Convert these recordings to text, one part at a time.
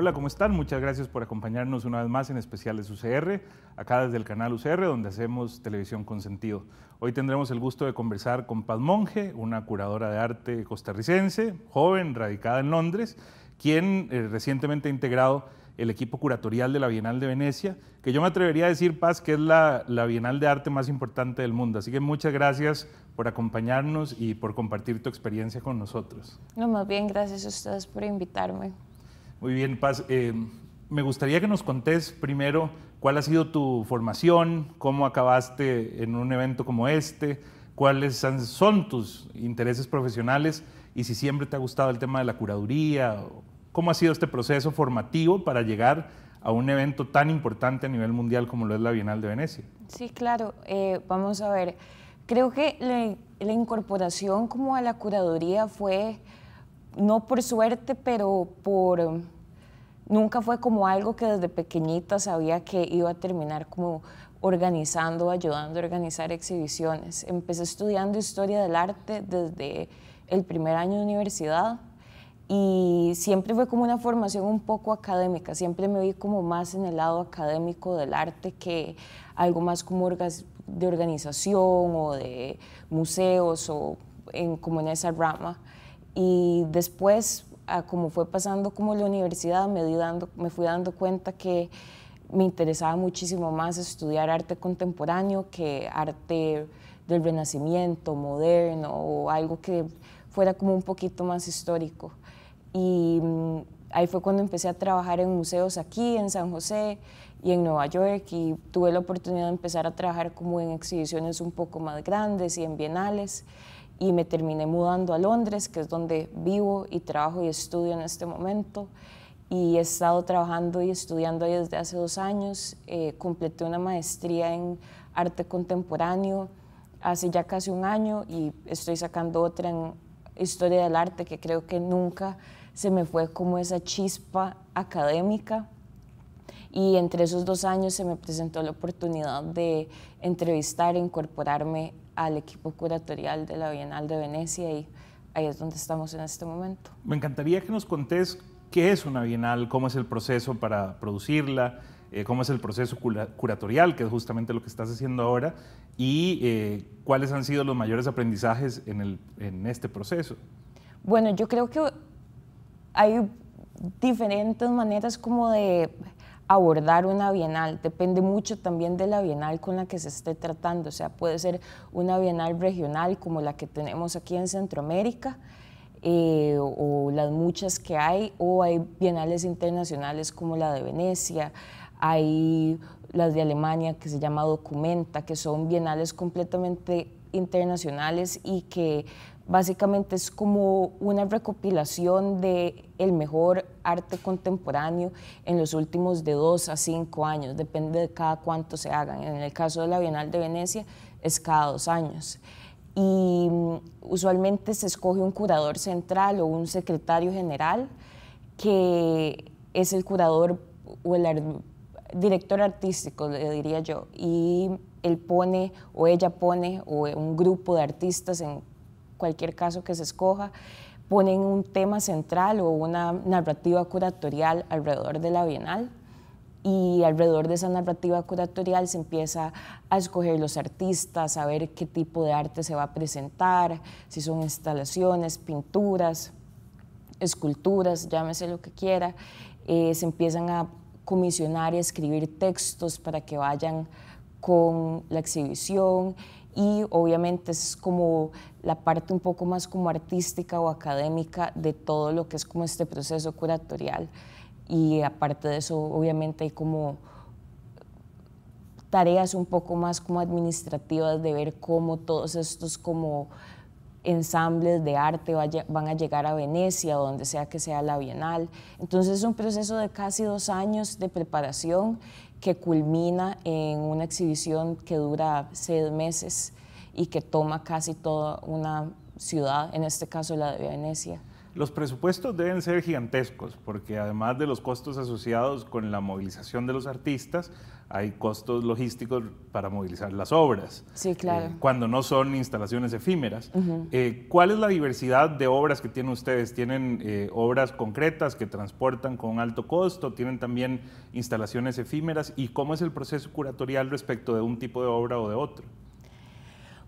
Hola, ¿cómo están? Muchas gracias por acompañarnos una vez más en especiales UCR, acá desde el canal UCR, donde hacemos televisión con sentido. Hoy tendremos el gusto de conversar con Paz Monge, una curadora de arte costarricense, joven, radicada en Londres, quien eh, recientemente ha integrado el equipo curatorial de la Bienal de Venecia, que yo me atrevería a decir, Paz, que es la, la, Bienal de Arte más importante del mundo. Así que muchas gracias por acompañarnos y por compartir tu experiencia con nosotros. No, más bien gracias a ustedes por invitarme. Muy bien, Paz. Eh, me gustaría que nos contés primero cuál ha sido tu formación, cómo acabaste en un evento como este, cuáles son tus intereses profesionales y si siempre te ha gustado el tema de la curaduría, cómo ha sido este proceso formativo para llegar a un evento tan importante a nivel mundial como lo es la Bienal de Venecia. Sí, claro. Eh, vamos a ver. Creo que la, la incorporación como a la curaduría fue no por suerte, pero por... Em, nunca fue como algo que desde pequeñita sabía que iba a terminar como organizando, ayudando a organizar exhibiciones. Empecé estudiando historia del arte desde el primer año de universidad y siempre fue como una formación un poco académica, siempre me vi como más en el lado académico del arte que algo más como de organización o de museos o en, como en esa rama. Y después, como fue pasando como la universidad, me, me fui dando cuenta que me interesaba muchísimo más estudiar arte contemporáneo que arte del renacimiento, moderno o algo que fuera como un poquito más histórico. Y mm, ahí fue cuando empecé a trabajar en museos aquí, en San José y en Nueva York y tuve la oportunidad de empezar a trabajar como en exhibiciones un poco más grandes y en bienales y me terminé mudando a Londres, que es donde vivo y trabajo y estudio en este momento. Y he estado trabajando y estudiando desde hace dos años. Eh, completé una maestría en arte contemporáneo hace ya casi un año y estoy sacando otra en historia del arte que creo que nunca se me fue como esa chispa académica. Y entre esos dos años se me presentó la oportunidad de entrevistar e incorporarme al equipo curatorial de la Bienal de Venecia y ahí es donde estamos en este momento. Me encantaría que nos contés qué es una bienal, cómo es el proceso para producirla, eh, cómo es el proceso curatorial, que es justamente lo que estás haciendo ahora, y eh, cuáles han sido los mayores aprendizajes en, el, en este proceso. Bueno, yo creo que hay diferentes maneras como de abordar una bienal. Depende mucho también de la bienal con la que se esté tratando. O sea, puede ser una bienal regional como la que tenemos aquí en Centroamérica. Eh, o, o las muchas que hay, o hay bienales internacionales como la de Venecia, hay las de Alemania que se llama Documenta, que son bienales completamente internacionales y que básicamente es como una recopilación de el mejor arte contemporáneo en los últimos de dos a cinco años, depende de cada cuánto se hagan. En el caso de la Bienal de Venecia es cada dos años. Y mm, usualmente se escoge un curador central o un secretario general que es el curador o el director artístico, le diría yo, y él pone o ella pone o un grupo de artistas en cualquier caso que se escoja, ponen un tema central o una narrativa curatorial alrededor de la Bienal y alrededor de esa narrativa curatorial se empieza a escoger los artistas, a ver qué tipo de arte se va a presentar, si son instalaciones, pinturas, esculturas, llámese lo que quiera. Eh, se empiezan a comisionar y a escribir textos para que vayan con la exhibición y obviamente es como la parte un poco más como artística o académica de todo lo que es como este proceso curatorial y aparte de eso obviamente hay como tareas un poco más como administrativas de ver cómo todos estos como ensambles de arte van a llegar a Venecia, o donde sea que sea la Bienal. Entonces es un proceso de casi dos años de preparación que culmina en una exhibición que dura seis meses y que toma casi toda una ciudad, en este caso la de Venecia. Los presupuestos deben ser gigantescos porque además de los costos asociados con la movilización de los artistas, hay costos logísticos para movilizar las obras. Sí, claro. Eh, cuando no son instalaciones efímeras. Eh, ¿Cuál es la diversidad de obras que tienen ustedes? ¿Tienen eh, obras concretas que transportan con alto costo? ¿Tienen también instalaciones efímeras? ¿Y cómo es el proceso curatorial respecto de un tipo de obra o de otro?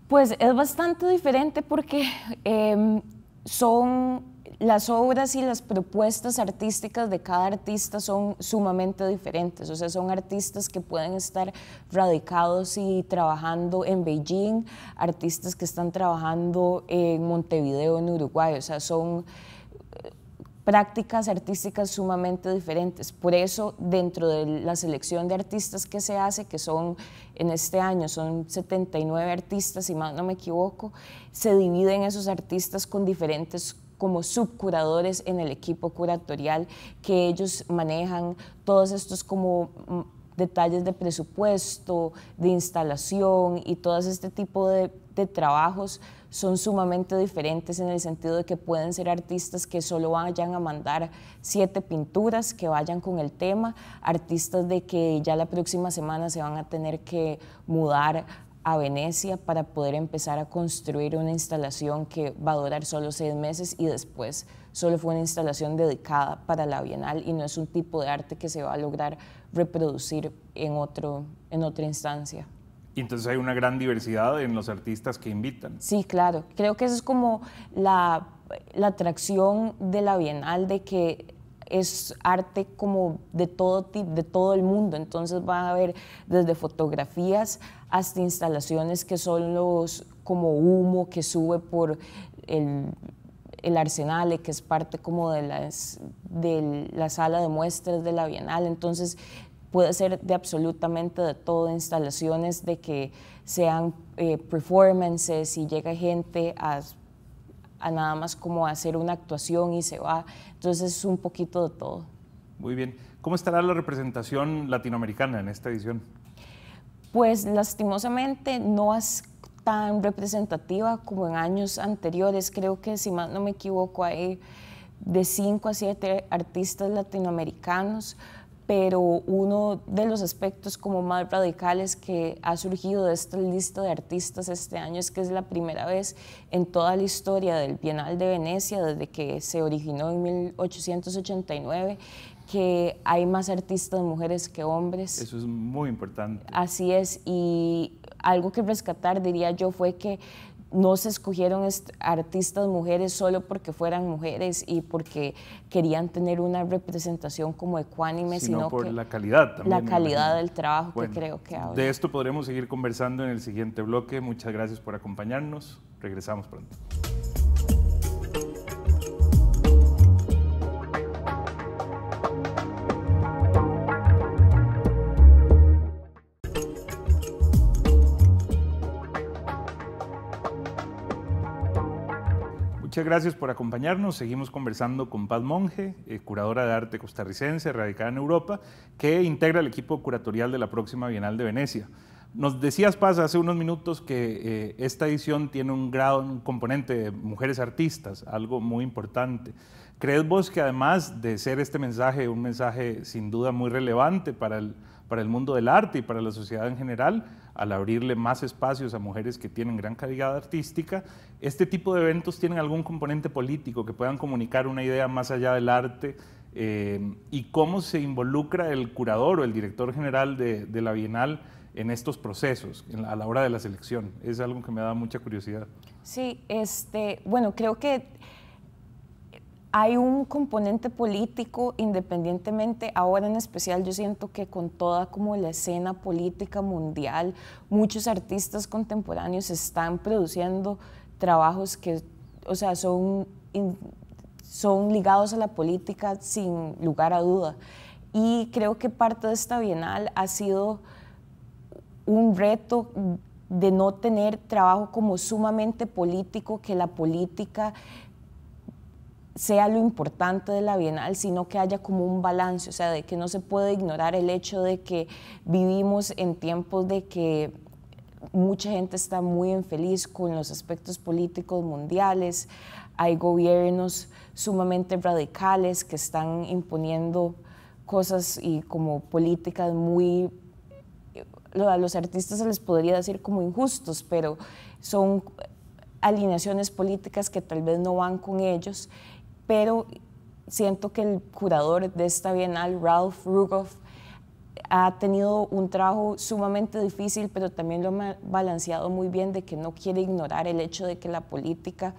Pues es bastante diferente porque em, son las obras y las propuestas artísticas de cada artista son sumamente diferentes, o sea, son artistas que pueden estar radicados y trabajando en Beijing, artistas que están trabajando en Montevideo, en Uruguay, o sea, son eh, prácticas artísticas sumamente diferentes. Por eso, dentro de la selección de artistas que se hace, que son en este año, son 79 artistas, si más no me equivoco, se dividen esos artistas con diferentes como subcuradores en el equipo curatorial que ellos manejan todos estos como mm, detalles de presupuesto, de instalación y todo este tipo de, de, trabajos son sumamente diferentes en el sentido de que pueden ser artistas que solo vayan a mandar siete pinturas que vayan con el tema, artistas de que ya la próxima semana se van a tener que mudar a Venecia para poder empezar a construir una instalación que va a durar solo seis meses y después solo fue una instalación dedicada para la Bienal y no es un tipo de arte que se va a lograr reproducir en, otro, en otra instancia. entonces hay una gran diversidad en los artistas que invitan. Sí, claro. Creo que eso es como la, atracción de la Bienal, de que es arte como de todo tipo, de todo el mundo. Entonces van a haber desde fotografías hasta instalaciones que son los como humo que sube por el, el Arsenal, que es parte como de, las, de la sala de muestras de la Bienal. Entonces, puede ser de absolutamente de todo, instalaciones de que sean eh, performances y llega gente a, a nada más como hacer una actuación y se va. Entonces, es un poquito de todo. Muy bien. ¿Cómo estará la representación latinoamericana en esta edición? pues lastimosamente no es tan representativa como en años anteriores. Creo que, si más no me equivoco, hay de 5 a 7 artistas latinoamericanos, pero uno de los aspectos como más radicales que ha surgido de esta lista de artistas este año es que es la primera vez en toda la historia del Bienal de Venecia, desde que se originó en 1889, que hay más artistas mujeres que hombres. Eso es muy importante. Así es, y algo que rescatar, diría yo, fue que no se escogieron artistas mujeres solo porque fueran mujeres y porque querían tener una representación como ecuánime, sino, por la calidad también. La calidad del trabajo que creo que ahora. De esto podremos seguir conversando en el siguiente bloque. Muchas gracias por acompañarnos. Regresamos pronto. Muchas gracias por acompañarnos. Seguimos conversando con Paz Monge, eh, curadora de arte costarricense, radicada en Europa, que integra el equipo curatorial de la próxima Bienal de Venecia. Nos decías, Paz, hace unos minutos que eh, esta edición tiene un gran componente de mujeres artistas, algo muy importante. ¿Crees vos que además de ser este mensaje, un mensaje sin duda muy relevante para el mundo del arte y para la sociedad en general, al abrirle más espacios a mujeres que tienen gran calidad artística, este tipo de eventos tienen algún componente político que puedan comunicar una idea más allá del arte eh, y cómo se involucra el curador o el director general de, la Bienal en estos procesos, a la hora de la selección. Es algo que me da mucha curiosidad. Sí, este, bueno, creo que hay un componente político independientemente, ahora en especial yo siento que con toda como la escena política mundial, muchos artistas contemporáneos están produciendo trabajos que, o sea, son, son ligados a la política sin lugar a duda. Y creo que parte de esta bienal ha sido un reto de no tener trabajo como sumamente político, que la política sea lo importante de la Bienal, sino que haya como un balance, o sea, de que no se puede ignorar el hecho de que vivimos en tiempos de que mucha gente está muy infeliz con los aspectos políticos mundiales, hay gobiernos sumamente radicales que están imponiendo cosas y como políticas muy a los artistas se les podría decir como injustos, pero son alineaciones políticas que tal vez no van con ellos pero siento que el curador de esta bienal, Ralph Rugoff, ha tenido un trabajo sumamente difícil, pero también lo ha balanceado muy bien de que no quiere ignorar el hecho de que la política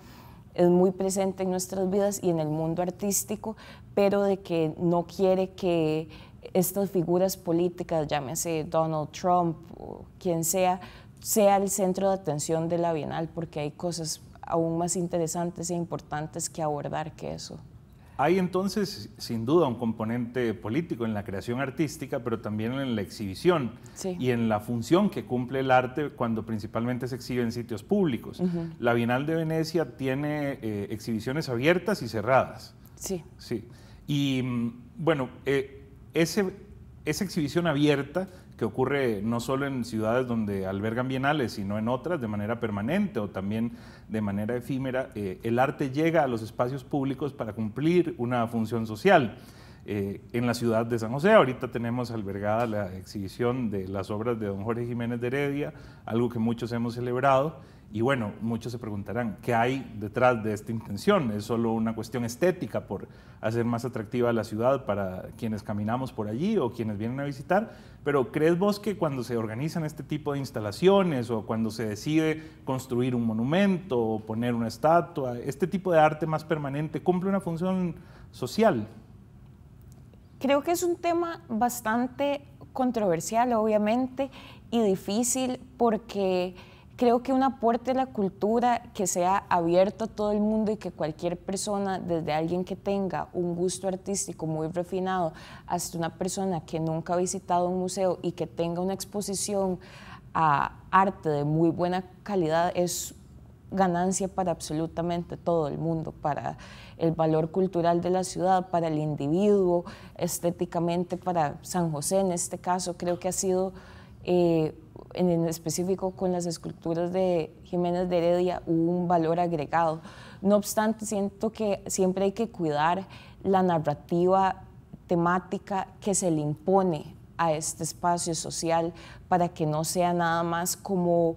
es muy presente en nuestras vidas y en el mundo artístico, pero de que no quiere que estas figuras políticas, llámese Donald Trump o quien sea, sea el centro de atención de la Bienal, porque hay cosas aún más interesantes e importantes que abordar que eso. Hay entonces, sin duda, un componente político en la creación artística, pero también en la exhibición y en la función que cumple el arte cuando principalmente se exhibe en sitios públicos. La Bienal de Venecia tiene eh, exhibiciones abiertas y cerradas. Sí. Sí. Y mm, bueno, eh, esa exhibición abierta que ocurre no solo en ciudades donde albergan bienales, sino en otras de manera permanente o también de manera efímera, eh, el arte llega a los espacios públicos para cumplir una función social. Eh, en la ciudad de San José. Ahorita tenemos albergada la exhibición de las obras de don Jorge Jiménez de Heredia, algo que muchos hemos celebrado. Y bueno, muchos se preguntarán, ¿qué hay detrás de esta intención? ¿Es solo una cuestión estética por hacer más atractiva la ciudad para quienes caminamos por allí o quienes vienen a visitar? Pero ¿crees vos que cuando se organizan este tipo de instalaciones o cuando se decide construir un monumento o poner una estatua, este tipo de arte más permanente cumple una función social? Creo que es un tema bastante controversial, obviamente, y difícil porque creo que un aporte de la cultura que sea abierto a todo el mundo y que cualquier persona, desde alguien que tenga un gusto artístico muy refinado hasta una persona que nunca ha visitado un museo y que tenga una exposición a arte de muy buena calidad, es ganancia para absolutamente todo el mundo, para el valor cultural de la ciudad, para el individuo, estéticamente para San José en este caso. Creo que ha sido, eh, en específico con las esculturas de Jiménez de Heredia, un valor agregado. No obstante, siento que siempre hay que cuidar la narrativa temática que se le impone a este espacio social para que no sea nada más como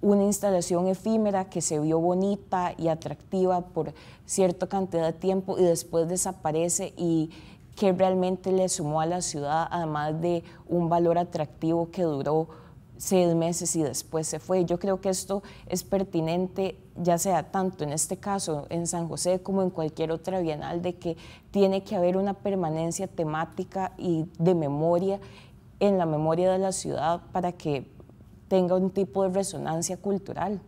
una instalación efímera que se vio bonita y atractiva por cierta cantidad de tiempo y después desaparece y que realmente le sumó a la ciudad, además de un valor atractivo que duró seis meses y después se fue. Yo creo que esto es pertinente, ya sea tanto en este caso en San José como en cualquier otra bienal, de que tiene que haber una permanencia temática y de memoria en la memoria de la ciudad para que tenga un tipo de resonancia cultural.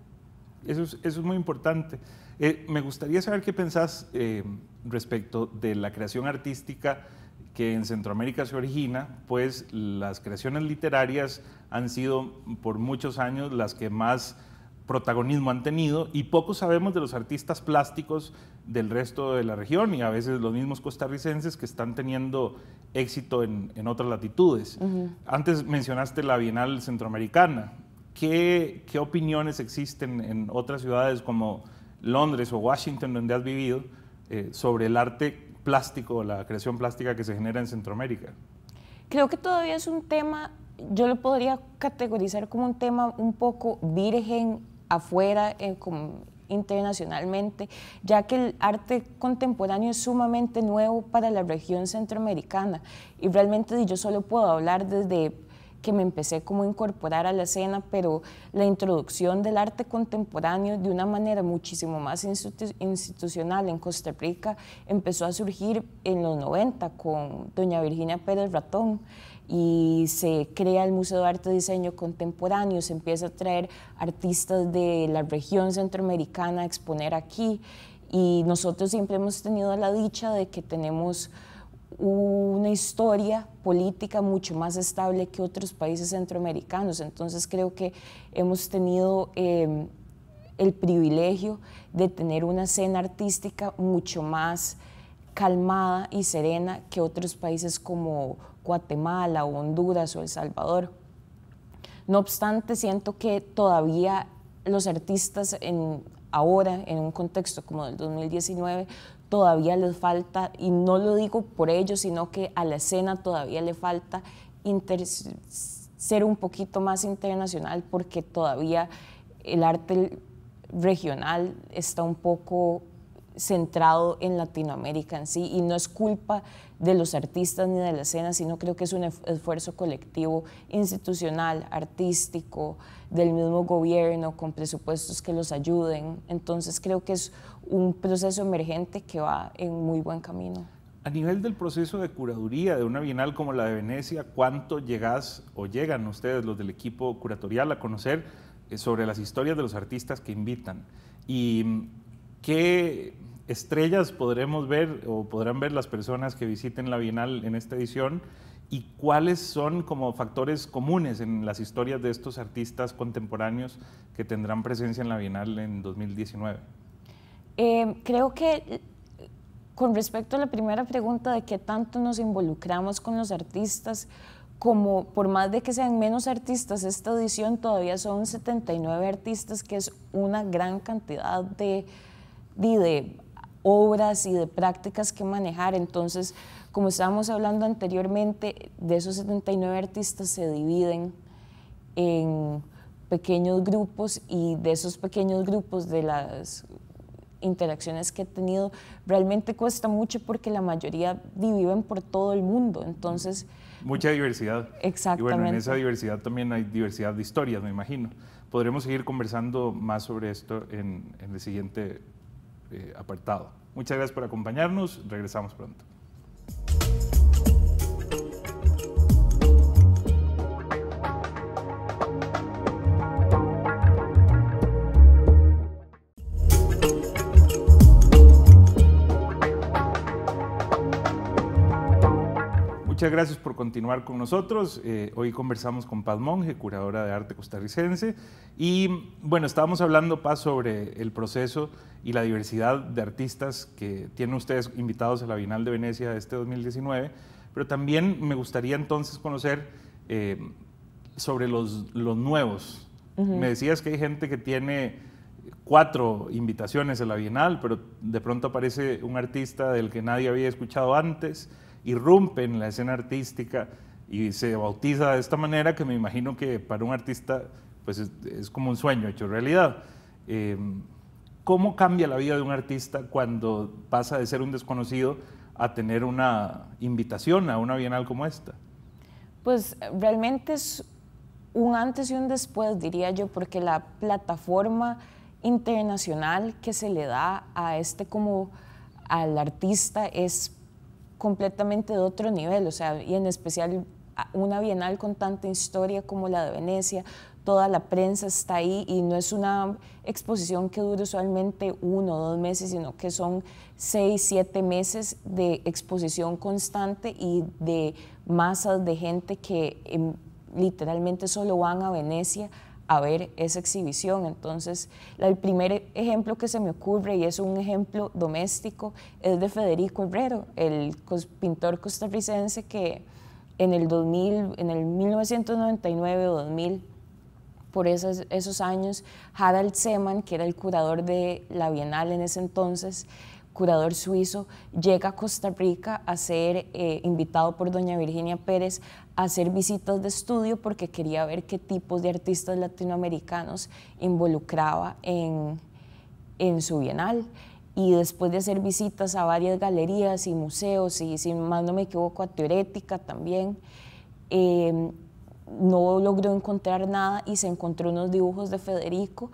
Eso es, muy importante. Eh, me gustaría saber qué pensás eh, respecto de la creación artística que en Centroamérica se origina, pues las creaciones literarias han sido por muchos años las que más protagonismo han tenido y poco sabemos de los artistas plásticos del resto de la región y a veces los mismos costarricenses que están teniendo éxito en, en otras latitudes. Antes mencionaste la Bienal Centroamericana. ¿Qué, ¿Qué, opiniones existen en otras ciudades como Londres o Washington, donde has vivido, eh, sobre el arte plástico, la creación plástica que se genera en Centroamérica? Creo que todavía es un tema, yo lo podría categorizar como un tema un poco virgen afuera, eh, como internacionalmente, ya que el arte contemporáneo es sumamente nuevo para la región centroamericana y realmente yo solo puedo hablar desde que me empecé como incorporar a la escena, pero la introducción del arte contemporáneo de una manera muchísimo más institucional en Costa Rica empezó a surgir en los 90 con doña Virginia Pérez Ratón y se crea el Museo de Arte y Diseño Contemporáneo, se empieza a traer artistas de la región centroamericana a exponer aquí y nosotros siempre hemos tenido la dicha de que tenemos una historia política mucho más estable que otros países centroamericanos. Entonces creo que hemos tenido em, el privilegio de tener una escena artística mucho más calmada y serena que otros países como Guatemala o Honduras o El Salvador. No obstante, siento que todavía los artistas en, ahora, en un contexto como el 2019, todavía les falta, y no lo digo por ellos, sino que a la escena todavía le falta ser un poquito más internacional porque todavía el arte regional está un poco centrado en Latinoamérica en sí y no es culpa de los artistas ni de la escena, sino creo que es un esfuerzo colectivo, institucional, artístico, del mismo gobierno, con presupuestos que los ayuden. Entonces creo que es un proceso emergente que va en muy buen camino. A nivel del proceso de curaduría de una bienal como la de Venecia, ¿cuánto llegas o llegan ustedes, los del equipo curatorial, a conocer eh, sobre las historias de los artistas que invitan? ¿Y qué estrellas podremos ver o podrán ver las personas que visiten la Bienal en esta edición y cuáles son como factores comunes en las historias de estos artistas contemporáneos que tendrán presencia en la Bienal en 2019? Eh, creo que con respecto a la primera pregunta de qué tanto nos involucramos con los artistas, como por más de que sean menos artistas, esta edición todavía son 79 artistas, que es una gran cantidad de obras y de prácticas que manejar. Entonces, como estábamos hablando anteriormente, de esos 79 artistas se dividen en pequeños grupos y de esos pequeños grupos de las interacciones que he tenido, realmente cuesta mucho porque la mayoría viven por todo el mundo. Entonces... Mucha diversidad. Exactamente. Y bueno, en esa diversidad también hay diversidad de historias, me imagino. Podremos seguir conversando más sobre esto en, en el siguiente eh, apartado. Muchas gracias por acompañarnos. Regresamos pronto. Muchas gracias por continuar con nosotros. Eh, hoy conversamos con Paz Monge, curadora de arte costarricense. Y bueno, estábamos hablando, Paz, sobre el proceso y la diversidad de artistas que tienen ustedes invitados a la Bienal de Venecia de este 2019. Pero también me gustaría entonces conocer eh, sobre los, los nuevos. Me decías que hay gente que tiene cuatro invitaciones a la Bienal, pero de pronto aparece un artista del que nadie había escuchado antes irrumpe en la escena artística y se bautiza de esta manera que me imagino que para un artista pues es, como un sueño hecho realidad. Em, ¿Cómo cambia la vida de un artista cuando pasa de ser un desconocido a tener una invitación a una bienal como esta? Pues realmente es un antes y un después, diría yo, porque la plataforma internacional que se le da a este como al artista es completamente de otro nivel, o sea, y en especial una bienal con tanta historia como la de Venecia, toda la prensa está ahí y no es una exposición que dure usualmente uno o dos meses, sino que son seis, siete meses de exposición constante y de masas de gente que em, literalmente solo van a Venecia a ver esa exhibición. Entonces, el primer ejemplo que se me ocurre, y es un ejemplo doméstico, es de Federico Herrero, el pintor costarricense que en el, 2000, en el 1999 o 2000, por esos, esos años, Harald Seman, que era el curador de la Bienal en ese entonces, curador suizo, llega a Costa Rica a ser eh, invitado por doña Virginia Pérez a hacer visitas de estudio porque quería ver qué tipos de artistas latinoamericanos involucraba en, en su bienal y después de hacer visitas a varias galerías y museos, y si más no me equivoco, a Teorética también, em, no logró encontrar nada y se encontró unos dibujos de Federico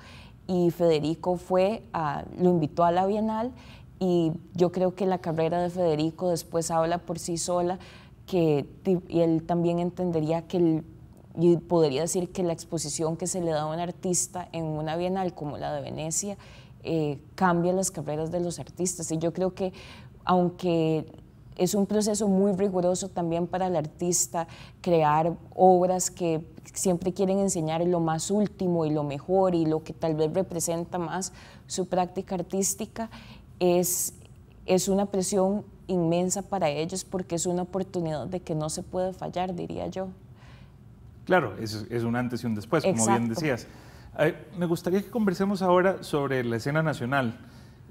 y Federico fue lo invitó a la Bienal y yo creo que la carrera de Federico después habla por sí sola, que y él también entendería que y podría decir que la exposición que se le da a un artista en una bienal como la de Venecia eh, cambia las carreras de los artistas. Y yo creo que aunque es un proceso muy riguroso también para el artista crear obras que siempre quieren enseñar lo más último y lo mejor y lo que tal vez representa más su práctica artística es, es una presión inmensa para ellos porque es una oportunidad de que no se puede fallar, diría yo. Claro, es, es un antes y un después, como bien decías. me gustaría que conversemos ahora sobre la escena nacional.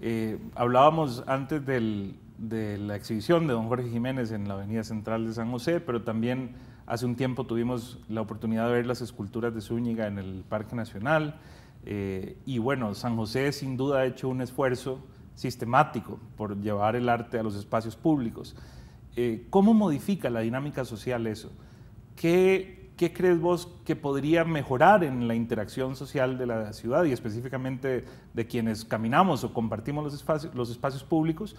Eh, hablábamos antes del, de la exhibición de don Jorge Jiménez en la Avenida Central de San José, pero también hace un tiempo tuvimos la oportunidad de ver las esculturas de Zúñiga en el Parque Nacional. Eh, y bueno, San José sin duda ha hecho un esfuerzo sistemático por llevar el arte a los espacios públicos. Eh, ¿Cómo modifica la dinámica social eso? ¿Qué, ¿Qué, crees vos que podría mejorar en la interacción social de la ciudad y específicamente de quienes caminamos o compartimos los espacios, los espacios públicos?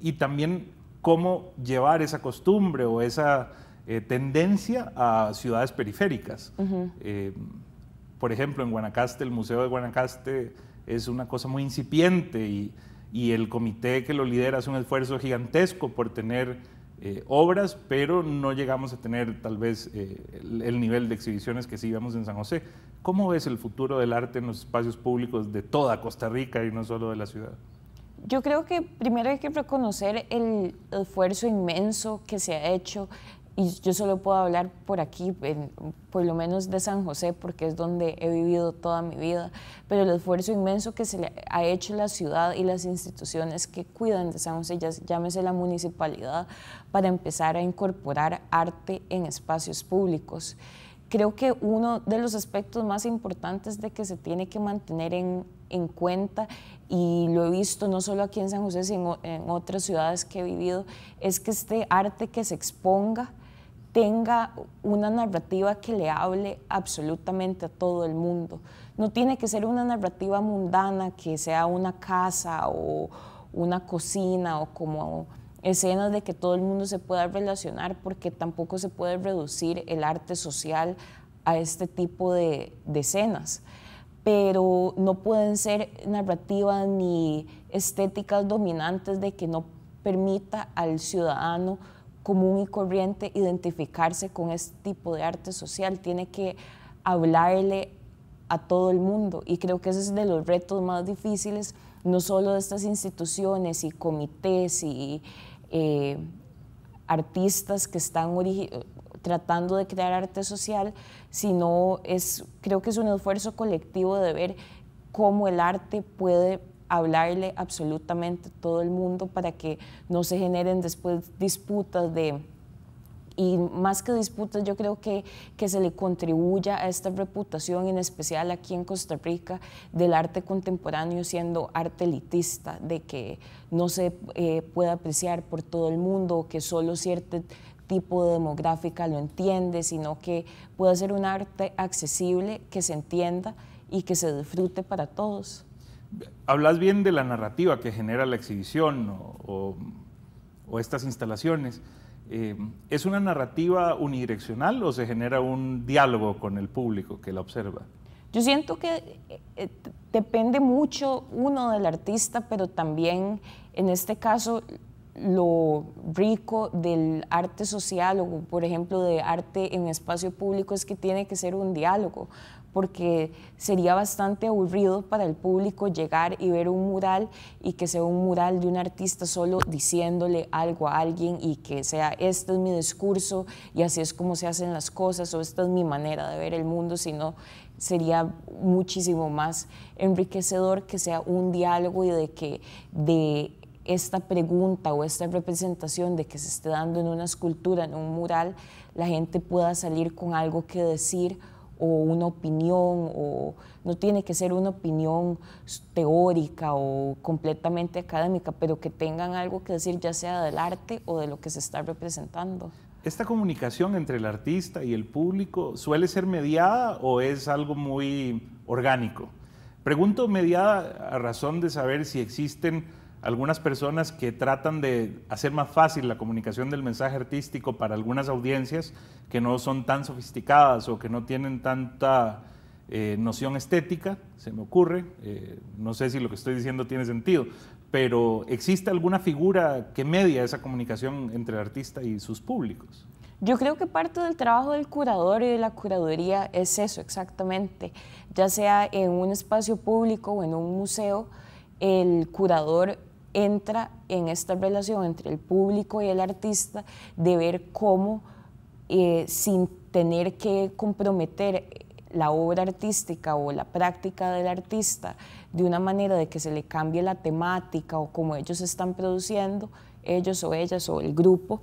Y también cómo llevar esa costumbre o esa eh, tendencia a ciudades periféricas. Eh, por ejemplo, en Guanacaste, el Museo de Guanacaste es una cosa muy incipiente y y el comité que lo lidera hace un esfuerzo gigantesco por tener eh, obras, pero no llegamos a tener tal vez eh, el, el, nivel de exhibiciones que sí vemos en San José. ¿Cómo ves el futuro del arte en los espacios públicos de toda Costa Rica y no solo de la ciudad? Yo creo que primero hay que reconocer el esfuerzo inmenso que se ha hecho y yo solo puedo hablar por aquí, por lo menos de San José, porque es donde he vivido toda mi vida, pero el esfuerzo inmenso que se le ha hecho la ciudad y las instituciones que cuidan de San José, llámese la municipalidad, para empezar a incorporar arte en espacios públicos. Creo que uno de los aspectos más importantes de que se tiene que mantener en cuenta y lo he visto no solo aquí en San José, sino en otras ciudades que he vivido, es que este arte que se exponga tenga una narrativa que le hable absolutamente a todo el mundo. No tiene que ser una narrativa mundana que sea una casa o una cocina o como escenas de que todo el mundo se pueda relacionar porque tampoco se puede reducir el arte social a este tipo de, escenas. Pero no pueden ser narrativas ni estéticas dominantes de que no permita al ciudadano común y corriente identificarse con este tipo de arte social, tiene que hablarle a todo el mundo. Y creo que ese es de los retos más difíciles, no solo de estas instituciones y comités y eh, artistas que están tratando de crear arte social, sino es, creo que es un esfuerzo colectivo de ver cómo el arte puede hablarle absolutamente todo el mundo para que no se generen después disputas de y más que disputas, yo creo que, que se le contribuya a esta reputación, en especial aquí en Costa Rica, del arte contemporáneo siendo arte elitista, de que no se pueda eh, puede apreciar por todo el mundo, que solo cierto tipo de demográfica lo entiende, sino que pueda ser un arte accesible, que se entienda y que se disfrute para todos hablas bien de la narrativa que genera la exhibición o, estas instalaciones. Eh, ¿Es una narrativa unidireccional o se genera un diálogo con el público que la observa? Yo siento que eh, depende mucho uno del artista, pero también en este caso lo rico del arte social o por ejemplo de arte en espacio público es que tiene que ser un diálogo, porque sería bastante aburrido para el público llegar y ver un mural y que sea un mural de un artista solo diciéndole algo a alguien y que sea este es mi discurso y así es como se hacen las cosas o esta es mi manera de ver el mundo, sino sería muchísimo más enriquecedor que sea un diálogo y de que de esta pregunta o esta representación de que se esté dando en una escultura, en un mural, la gente pueda salir con algo que decir o una opinión, o no tiene que ser una opinión teórica o completamente académica, pero que tengan algo que decir ya sea del arte o de lo que se está representando. ¿Esta comunicación entre el artista y el público suele ser mediada o es algo muy orgánico? Pregunto mediada a razón de saber si existen algunas personas que tratan de hacer más fácil la comunicación del mensaje artístico para algunas audiencias que no son tan sofisticadas o que no tienen tanta eh, noción estética, se me ocurre, eh, no sé si lo que estoy diciendo tiene sentido, pero ¿existe alguna figura que media esa comunicación entre el artista y sus públicos? Yo creo que parte del trabajo del curador y de la curaduría es eso exactamente, ya sea en un espacio público o en un museo, el curador entra en esta relación entre el público y el artista de ver cómo, eh, sin tener que comprometer la obra artística o la práctica del artista de una manera de que se le cambie la temática o como ellos están produciendo, ellos o ellas o el grupo,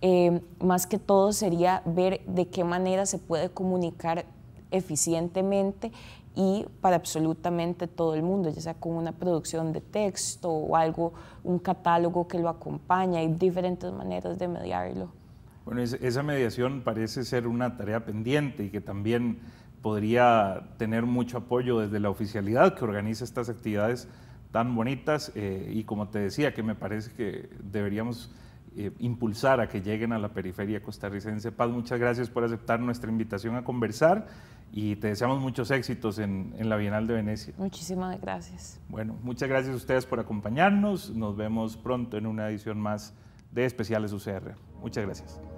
eh, más que todo sería ver de qué manera se puede comunicar eficientemente y para absolutamente todo el mundo, ya sea con una producción de texto o algo, un catálogo que lo acompaña, hay diferentes maneras de mediarlo. Bueno, esa mediación parece ser una tarea pendiente y que también podría tener mucho apoyo desde la oficialidad que organiza estas actividades tan bonitas eh, y como te decía, que me parece que deberíamos eh, impulsar a que lleguen a la periferia costarricense. Paz, muchas gracias por aceptar nuestra invitación a conversar y te deseamos muchos éxitos en, en, la Bienal de Venecia. Muchísimas gracias. Bueno, muchas gracias a ustedes por acompañarnos. Nos vemos pronto en una edición más de Especiales UCR. Muchas gracias.